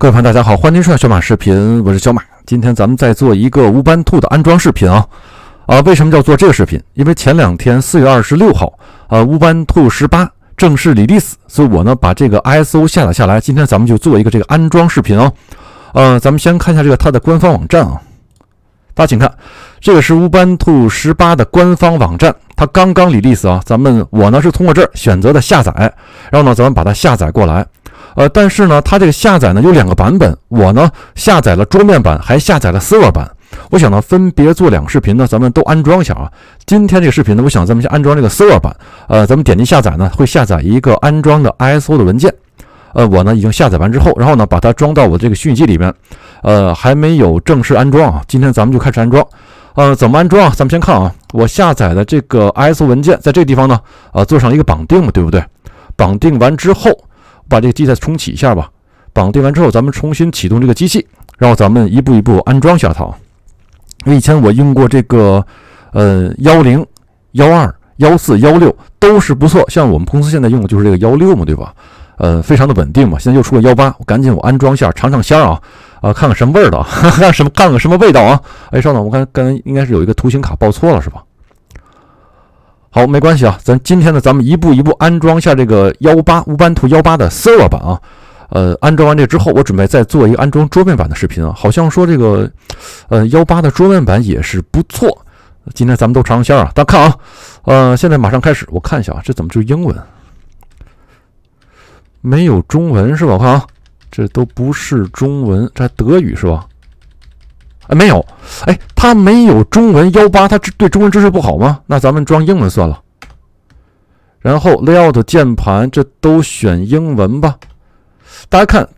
各位朋友，大家好，欢迎收看小马视频，我是小马。今天咱们再做一个乌班兔的安装视频啊。啊，为什么叫做这个视频？因为前两天四月二十六号，呃 u b u n 十八正式 release，所以我呢把这个 ISO 下载下来。今天咱们就做一个这个安装视频啊。呃，咱们先看一下这个它的官方网站啊。大家请看，这个是乌班兔十八的官方网站，它刚刚 release 啊。咱们我呢是通过这儿选择的下载，然后呢咱们把它下载过来。呃，但是呢，它这个下载呢有两个版本，我呢下载了桌面版，还下载了 Server 版。我想呢，分别做两个视频呢，咱们都安装一下啊。今天这个视频呢，我想咱们先安装这个 Server 版。呃，咱们点击下载呢，会下载一个安装的 ISO 的文件。呃，我呢已经下载完之后，然后呢把它装到我这个虚拟机里面。呃，还没有正式安装啊。今天咱们就开始安装。呃，怎么安装？啊？咱们先看啊，我下载的这个 ISO 文件，在这个地方呢，呃，做上一个绑定嘛，对不对？绑定完之后。把这个机再重启一下吧。绑定完之后，咱们重新启动这个机器，然后咱们一步一步安装下它。因为以前我用过这个，呃，幺零、幺二、幺四、幺六都是不错。像我们公司现在用的就是这个幺六嘛，对吧？呃，非常的稳定嘛。现在又出了幺八，我赶紧我安装一下，尝尝鲜啊啊，看看什么味的，干 什么看看什么味道啊？哎，稍等，我看刚刚应该是有一个图形卡报错了，是吧？好，没关系啊，咱今天呢，咱们一步一步安装下这个幺八乌班图幺八的 Server 版啊，呃，安装完这之后，我准备再做一个安装桌面版的视频啊，好像说这个，呃，幺八的桌面版也是不错，今天咱们都尝尝鲜啊，大家看啊，呃，现在马上开始，我看一下啊，这怎么就英文，没有中文是吧？我看啊，这都不是中文，这还德语是吧？哎，没有，哎，他没有中文幺八，他对中文知识不好吗？那咱们装英文算了。然后 layout 键盘这都选英文吧。大家看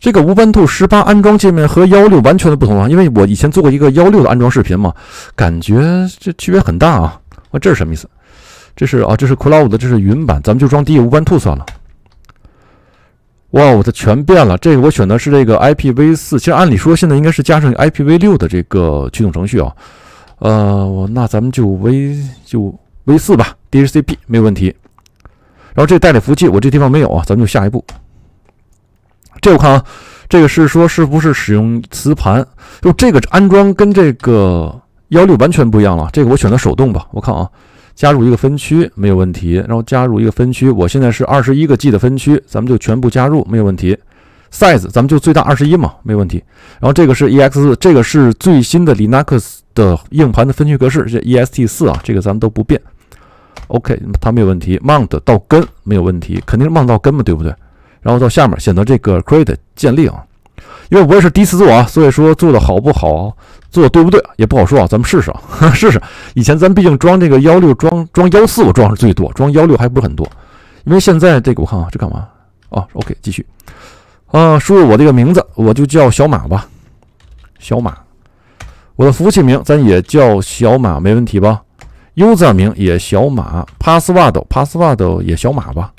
这个 Ubuntu 十八安装界面和幺六完全的不同啊，因为我以前做过一个幺六的安装视频嘛，感觉这区别很大啊。我这是什么意思？这是啊，这是 Cloud 的，这是云版，咱们就装低 Ubuntu 算了。哇，我的全变了！这个我选的是这个 IPv 四，其实按理说现在应该是加上 IPv 六的这个驱动程序啊。呃，我那咱们就 v 就 v 四吧，DHCP 没有问题。然后这代理服务器我这地方没有啊，咱们就下一步。这我看啊，这个是说是不是使用磁盘？就这个安装跟这个幺六完全不一样了。这个我选择手动吧。我看啊。加入一个分区没有问题，然后加入一个分区，我现在是二十一个 G 的分区，咱们就全部加入没有问题。Size 咱们就最大二十一嘛，没有问题。然后这个是 E X，这个是最新的 Linux 的硬盘的分区格式是 E S T 四啊，这个咱们都不变。OK，它没有问题。Mount 到根没有问题，肯定是 Mount 到根嘛，对不对？然后到下面选择这个 Create 建立啊，因为我也是第一次做啊，所以说做的好不好？做的对不对也不好说啊，咱们试试，啊，试试。以前咱毕竟装这个幺六装装幺四，我装是最多，装幺六还不是很多。因为现在这个我看啊，这干嘛啊？OK，继续。啊，输入我这个名字，我就叫小马吧。小马，我的服务器名咱也叫小马，没问题吧？u e r 名也小马，password password 也小马吧？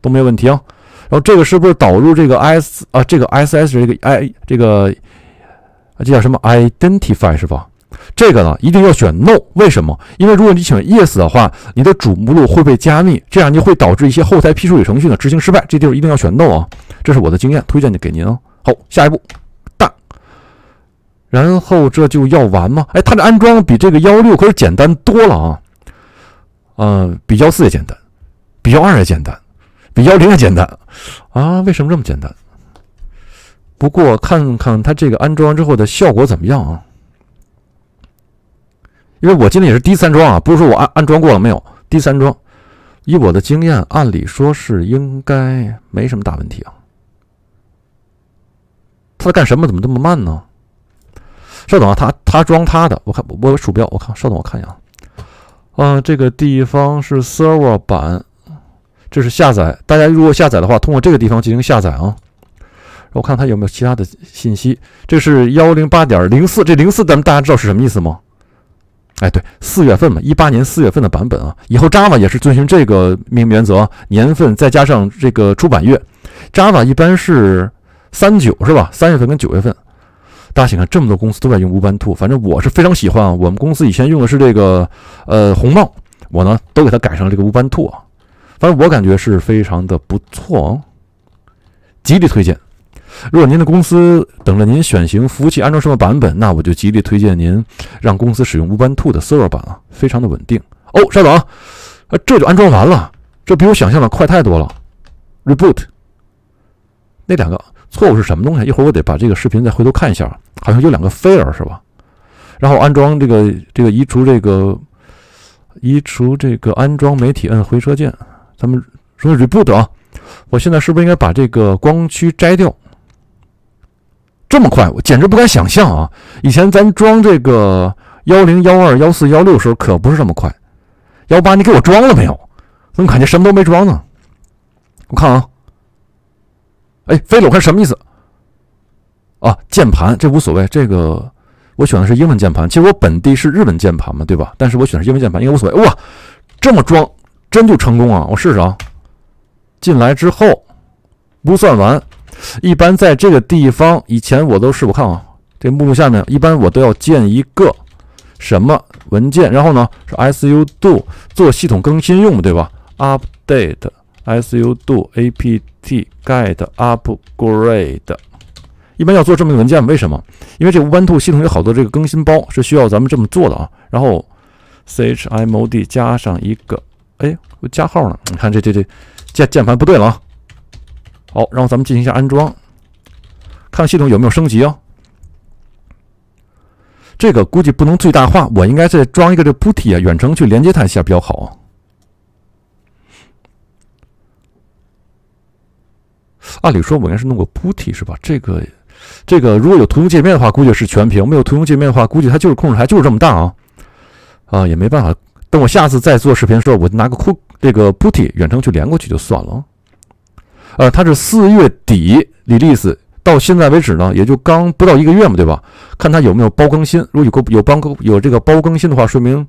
都没问题啊。然后这个是不是导入这个 S 啊？这个 s s 这个 I 这个。啊，这叫什么 i d e n t i f y 是吧？这个呢，一定要选 No。为什么？因为如果你选 Yes 的话，你的主目录会被加密，这样就会导致一些后台批处理程序的执行失败。这地方一定要选 No 啊！这是我的经验，推荐给您啊。好，下一步，大。然后这就要完吗？哎，它的安装比这个幺六可是简单多了啊！嗯，比幺四也简单，比幺二也简单，比幺零也简单啊！为什么这么简单？不过看看它这个安装之后的效果怎么样啊？因为我今天也是第三装啊，不是说我安安装过了没有？第三装，以我的经验，按理说是应该没什么大问题啊。他在干什么？怎么这么慢呢？稍等啊，他他装他的，我看我鼠标，我看稍等，我看一下啊。嗯，这个地方是 server 版，这是下载。大家如果下载的话，通过这个地方进行下载啊。我看他有没有其他的信息。这是幺零八点零四，这零四咱们大家知道是什么意思吗？哎，对，四月份嘛，一八年四月份的版本啊。以后 Java 也是遵循这个命名原则，年份再加上这个出版月。Java 一般是三九是吧？三月份跟九月份。大家请看，这么多公司都在用乌班兔，反正我是非常喜欢啊。我们公司以前用的是这个呃红帽，我呢都给它改成了这个乌班兔啊。反正我感觉是非常的不错，哦，极力推荐。如果您的公司等着您选型服务器安装什么版本，那我就极力推荐您让公司使用无 t u 的 Server 版啊，非常的稳定哦。稍等，啊，这就安装完了，这比我想象的快太多了。Reboot，那两个错误是什么东西？一会儿我得把这个视频再回头看一下，好像有两个 Fail 是吧？然后安装这个这个移除这个移除这个安装媒体，摁回车键。咱们说 Reboot 啊，我现在是不是应该把这个光驱摘掉？这么快，我简直不敢想象啊！以前咱装这个幺零幺二幺四幺六时候可不是这么快。幺八，你给我装了没有？怎么感觉什么都没装呢？我看啊，哎，飞了！我看什么意思？啊，键盘这无所谓，这个我选的是英文键盘，其实我本地是日本键盘嘛，对吧？但是我选的是英文键盘应该无所谓。哇，这么装真就成功啊！我试试啊，进来之后不算完。一般在这个地方，以前我都是我看啊，这目录下面一般我都要建一个什么文件，然后呢是 su do 做系统更新用，对吧？update su do apt get upgrade 一般要做这么个文件，为什么？因为这个 Ubuntu 系统有好多这个更新包是需要咱们这么做的啊。然后 chmod 加上一个哎，我加号呢？你看这这这键键盘不对了啊。好，然后咱们进行一下安装，看系统有没有升级哦。这个估计不能最大化，我应该再装一个这 Putty 啊，远程去连接它一下比较好。按理说我应该是弄个 Putty 是吧？这个这个如果有图形界面的话，估计是全屏；没有图形界面的话，估计它就是控制台，就是这么大啊。啊，也没办法，等我下次再做视频时候，我拿个酷这个 Putty 远程去连过去就算了。呃，它是四月底 release，到现在为止呢，也就刚不到一个月嘛，对吧？看他有没有包更新，如果有有包有这个包更新的话，说明，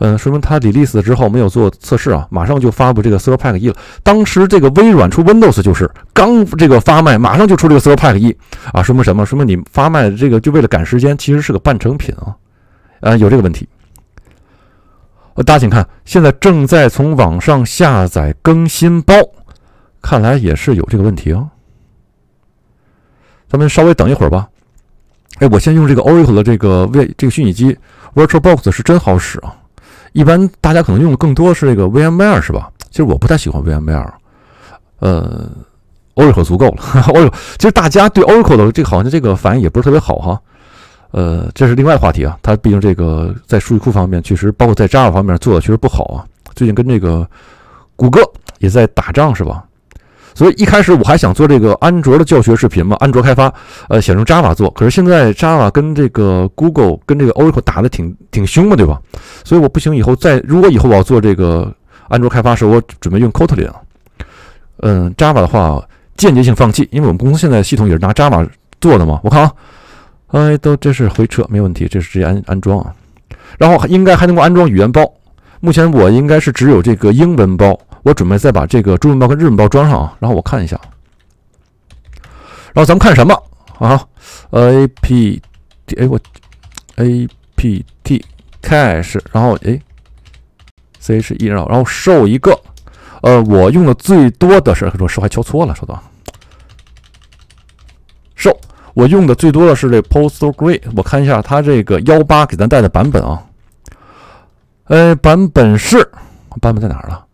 嗯，说明他 release 之后没有做测试啊，马上就发布这个 Surpac 一了。当时这个微软出 Windows 就是刚这个发卖，马上就出这个 Surpac 一啊，说明什么？说明你发卖这个就为了赶时间，其实是个半成品啊，呃，有这个问题。大家请看，现在正在从网上下载更新包。看来也是有这个问题啊，咱们稍微等一会儿吧。哎，我先用这个 Oracle 的这个 V 这个虚拟机 VirtualBox 是真好使啊。一般大家可能用的更多是这个 VMware 是吧？其实我不太喜欢 VMware，呃，Oracle 足够了。Oracle 其实大家对 Oracle 的这个好像这个反应也不是特别好哈。呃，这是另外话题啊。它毕竟这个在数据库方面确实，包括在 Java 方面做的确实不好啊。最近跟这个谷歌也在打仗是吧？所以一开始我还想做这个安卓的教学视频嘛，安卓开发，呃，想用 Java 做，可是现在 Java 跟这个 Google 跟这个 Oracle 打的挺挺凶嘛，对吧？所以我不行，以后再如果以后我要做这个安卓开发时，我准备用 Kotlin。嗯，Java 的话，间接性放弃，因为我们公司现在系统也是拿 Java 做的嘛。我看啊，哎，都这是回车，没问题，这是直接安安装啊。然后应该还能够安装语言包，目前我应该是只有这个英文包。我准备再把这个中文包跟日本包装上啊，然后我看一下，然后咱们看什么啊？APT，哎我 APT Cash，然后哎，CHE，然后然后售一个，呃，我用的最多的是，说实话敲错了？收到，售，我用的最多的是这 Postgre，a l 我看一下它这个幺八给咱带的版本啊，呃，版本是版本在哪儿了？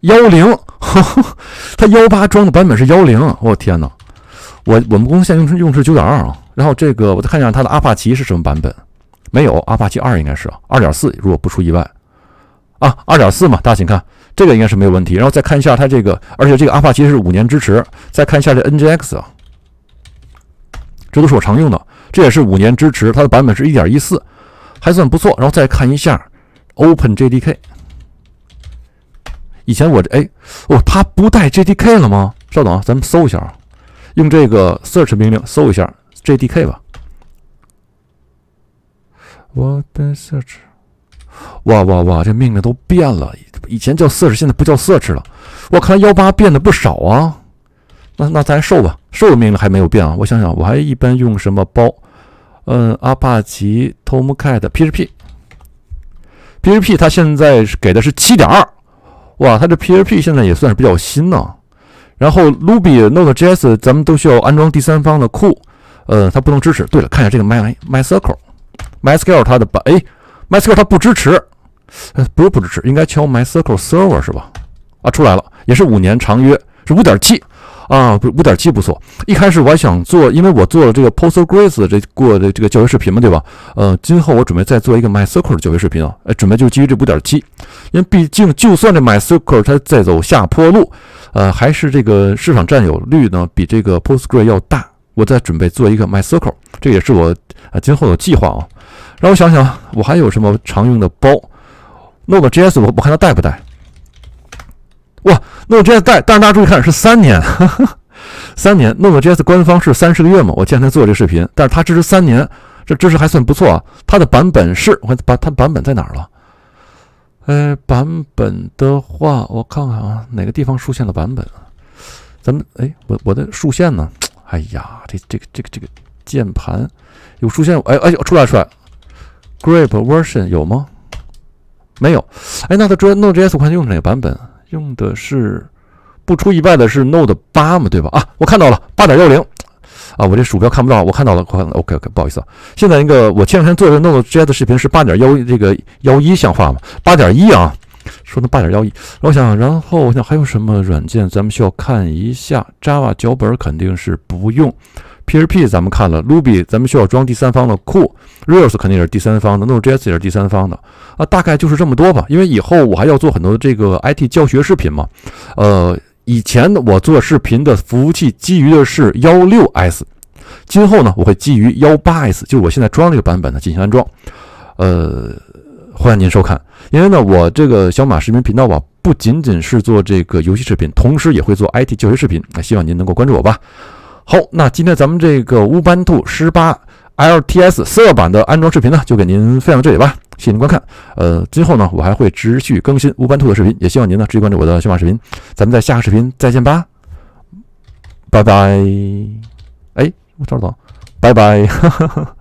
幺零，他幺八装的版本是幺零，我天哪，我我们公司现在用是用是九点二啊。然后这个我再看一下他的阿帕奇是什么版本，没有阿帕奇二应该是二点四，如果不出意外啊，二点四嘛，大家请看这个应该是没有问题。然后再看一下它这个，而且这个阿帕奇是五年支持。再看一下这 NGX 啊，这都是我常用的，这也是五年支持，它的版本是一点一四，还算不错。然后再看一下 Open JDK。以前我这哎哦，他不带 JDK 了吗？稍等啊，咱们搜一下啊，用这个 search 命令搜一下 JDK 吧。我的 search，哇哇哇，这命令都变了，以前叫 search，现在不叫 search 了。我看幺八变的不少啊，那那咱瘦吧，的命令还没有变啊。我想想，我还一般用什么包？嗯阿帕奇 Tomcat、PHP、PHP，它现在是给的是七点二。哇，它这 PHP 现在也算是比较新呢。然后 Ruby Node JS，咱们都需要安装第三方的库，呃，它不能支持。对了，看一下这个 My My Circle My SQL 它的版，哎，My SQL 它不支持，不是不支持，应该敲 My Circle Server 是吧？啊，出来了，也是五年长约，是五点七。啊，不，五点七不错。一开始我还想做，因为我做了这个 Postgre s 这过这这个教学视频嘛，对吧？呃，今后我准备再做一个 MyCircle 的教学视频啊，哎，准备就基于这五点七，因为毕竟就算这 MyCircle 它再走下坡路，呃，还是这个市场占有率呢比这个 Postgre 要大。我在准备做一个 MyCircle，这也是我啊今后的计划啊。让我想想，我还有什么常用的包？Node.js，我我看它带不带？哇，Node.js 但但是大家注意看是三年，三年。Node.js 官方是三十个月嘛？我见他做这视频，但是他支持三年，这支持还算不错啊。它的版本是，我把它版本在哪儿了？哎，版本的话，我看看啊，哪个地方出现了版本？咱们哎，我我的竖线呢？哎呀，这这个这个这个键盘有竖线？哎哎，出来出来，Grape version 有吗？没有。哎，那它这 Node.js 我看用哪个版本？用的是不出意外的是 n o t e 八嘛，对吧？啊，我看到了八点幺零啊，我这鼠标看不到，我看到了，快 OK OK，不好意思，啊。现在那个我前两天做的 n o t e j 的视频是八点幺这个幺一像话吗？八点一啊，说那八点幺一，我想，然后我想还有什么软件咱们需要看一下？Java 脚本肯定是不用。PHP 咱们看了，Ruby 咱们需要装第三方的库，Rails 肯定也是第三方的，Node.js 也是第三方的啊，大概就是这么多吧。因为以后我还要做很多的这个 IT 教学视频嘛。呃，以前呢我做视频的服务器基于的是幺六 S，今后呢我会基于幺八 S，就是我现在装这个版本呢进行安装。呃，欢迎您收看，因为呢我这个小马视频频道吧，不仅仅是做这个游戏视频，同时也会做 IT 教学视频，那希望您能够关注我吧。好，那今天咱们这个乌班兔十八 LTS 版的安装视频呢，就给您分享到这里吧。谢谢您观看。呃，今后呢，我还会持续更新乌班兔的视频，也希望您呢，持续关注我的小马视频。咱们在下个视频再见吧，拜拜。哎，我找不拜拜拜。